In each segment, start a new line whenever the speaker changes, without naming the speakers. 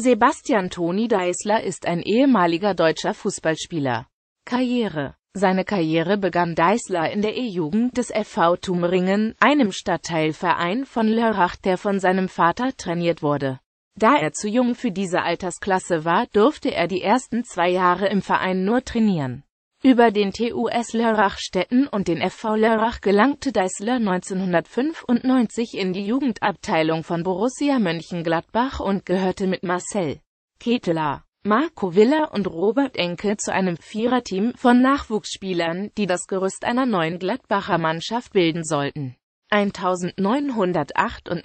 Sebastian Toni Deisler ist ein ehemaliger deutscher Fußballspieler. Karriere Seine Karriere begann Deisler in der E-Jugend des FV Tumringen, einem Stadtteilverein von Lörrach, der von seinem Vater trainiert wurde. Da er zu jung für diese Altersklasse war, durfte er die ersten zwei Jahre im Verein nur trainieren. Über den TUS Lörrachstetten und den FV Lörrach gelangte Deißler 1995 in die Jugendabteilung von Borussia Mönchengladbach und gehörte mit Marcel Keteler, Marco Willer und Robert Enke zu einem Viererteam von Nachwuchsspielern, die das Gerüst einer neuen Gladbacher Mannschaft bilden sollten. 1998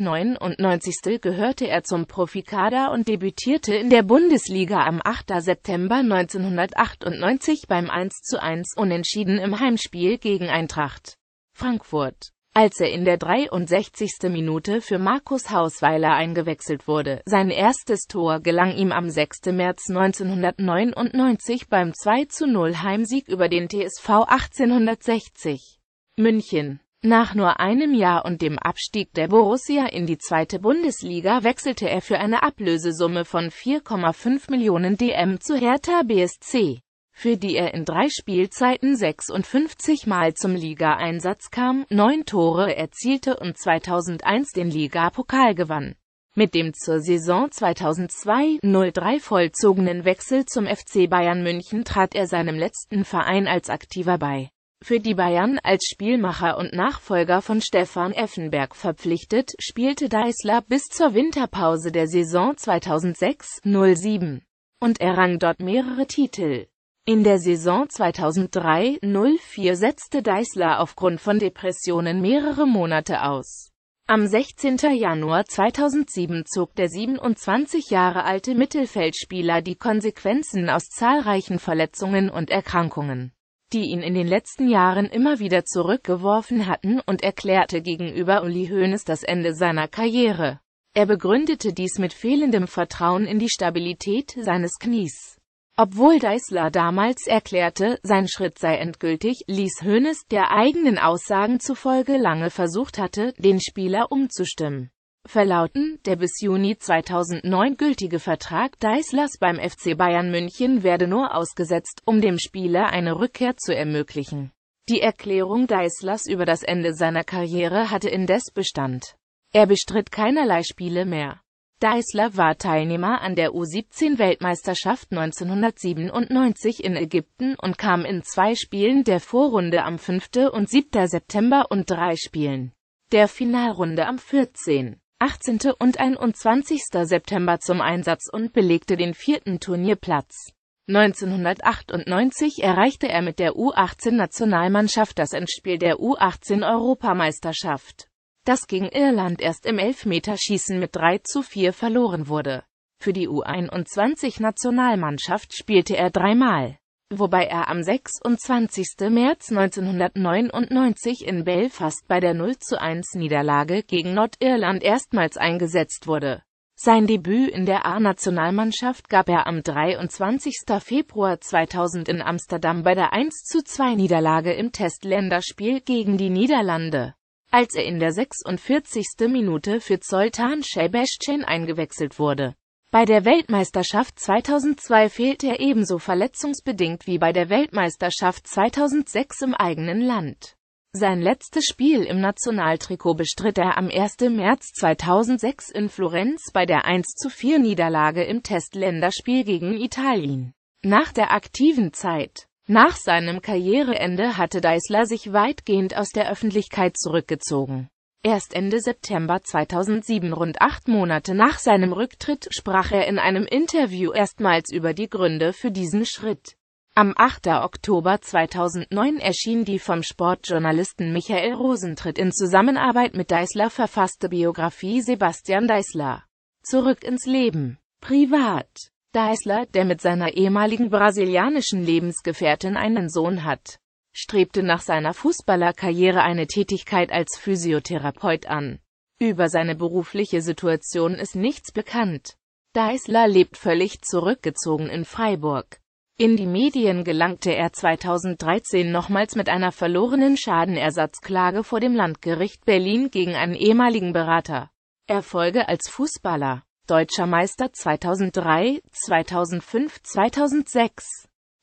99. gehörte er zum Profikader und debütierte in der Bundesliga am 8. September 1998 beim 1 zu 1 Unentschieden im Heimspiel gegen Eintracht Frankfurt. Als er in der 63. Minute für Markus Hausweiler eingewechselt wurde, sein erstes Tor gelang ihm am 6. März 1999 beim 2 zu 0 Heimsieg über den TSV 1860 München. Nach nur einem Jahr und dem Abstieg der Borussia in die zweite Bundesliga wechselte er für eine Ablösesumme von 4,5 Millionen DM zu Hertha BSC, für die er in drei Spielzeiten 56 Mal zum Ligaeinsatz kam, neun Tore erzielte und 2001 den Ligapokal gewann. Mit dem zur Saison 2002-03 vollzogenen Wechsel zum FC Bayern München trat er seinem letzten Verein als Aktiver bei für die Bayern als Spielmacher und Nachfolger von Stefan Effenberg verpflichtet, spielte Deisler bis zur Winterpause der Saison 2006-07 und errang dort mehrere Titel. In der Saison 2003-04 setzte Deisler aufgrund von Depressionen mehrere Monate aus. Am 16. Januar 2007 zog der 27 Jahre alte Mittelfeldspieler die Konsequenzen aus zahlreichen Verletzungen und Erkrankungen die ihn in den letzten Jahren immer wieder zurückgeworfen hatten, und erklärte gegenüber Uli Hoeneß das Ende seiner Karriere. Er begründete dies mit fehlendem Vertrauen in die Stabilität seines Knies. Obwohl Deisler damals erklärte, sein Schritt sei endgültig, ließ Hoeneß, der eigenen Aussagen zufolge lange versucht hatte, den Spieler umzustimmen verlauten. Der bis Juni 2009 gültige Vertrag Deislers beim FC Bayern München werde nur ausgesetzt, um dem Spieler eine Rückkehr zu ermöglichen. Die Erklärung Deislers über das Ende seiner Karriere hatte indes Bestand. Er bestritt keinerlei Spiele mehr. Deisler war Teilnehmer an der U17-Weltmeisterschaft 1997 in Ägypten und kam in zwei Spielen der Vorrunde am 5. und 7. September und drei Spielen der Finalrunde am 14. 18. und 21. September zum Einsatz und belegte den vierten Turnierplatz. 1998 erreichte er mit der U18-Nationalmannschaft das Endspiel der U18-Europameisterschaft, das gegen Irland erst im Elfmeterschießen mit 3 zu 4 verloren wurde. Für die U21-Nationalmannschaft spielte er dreimal wobei er am 26. März 1999 in Belfast bei der 0-1-Niederlage gegen Nordirland erstmals eingesetzt wurde. Sein Debüt in der A-Nationalmannschaft gab er am 23. Februar 2000 in Amsterdam bei der 1-2-Niederlage im Testländerspiel gegen die Niederlande. Als er in der 46. Minute für Zoltan Şebeşçen eingewechselt wurde, bei der Weltmeisterschaft 2002 fehlte er ebenso verletzungsbedingt wie bei der Weltmeisterschaft 2006 im eigenen Land. Sein letztes Spiel im Nationaltrikot bestritt er am 1. März 2006 in Florenz bei der 1 4 Niederlage im Testländerspiel gegen Italien. Nach der aktiven Zeit nach seinem Karriereende hatte Deisler sich weitgehend aus der Öffentlichkeit zurückgezogen. Erst Ende September 2007, rund acht Monate nach seinem Rücktritt, sprach er in einem Interview erstmals über die Gründe für diesen Schritt. Am 8. Oktober 2009 erschien die vom Sportjournalisten Michael Rosentritt in Zusammenarbeit mit Deisler verfasste Biografie Sebastian Deisler. Zurück ins Leben. Privat. Deisler, der mit seiner ehemaligen brasilianischen Lebensgefährtin einen Sohn hat strebte nach seiner Fußballerkarriere eine Tätigkeit als Physiotherapeut an. Über seine berufliche Situation ist nichts bekannt. Deisler lebt völlig zurückgezogen in Freiburg. In die Medien gelangte er 2013 nochmals mit einer verlorenen Schadenersatzklage vor dem Landgericht Berlin gegen einen ehemaligen Berater. Erfolge als Fußballer. Deutscher Meister 2003, 2005, 2006.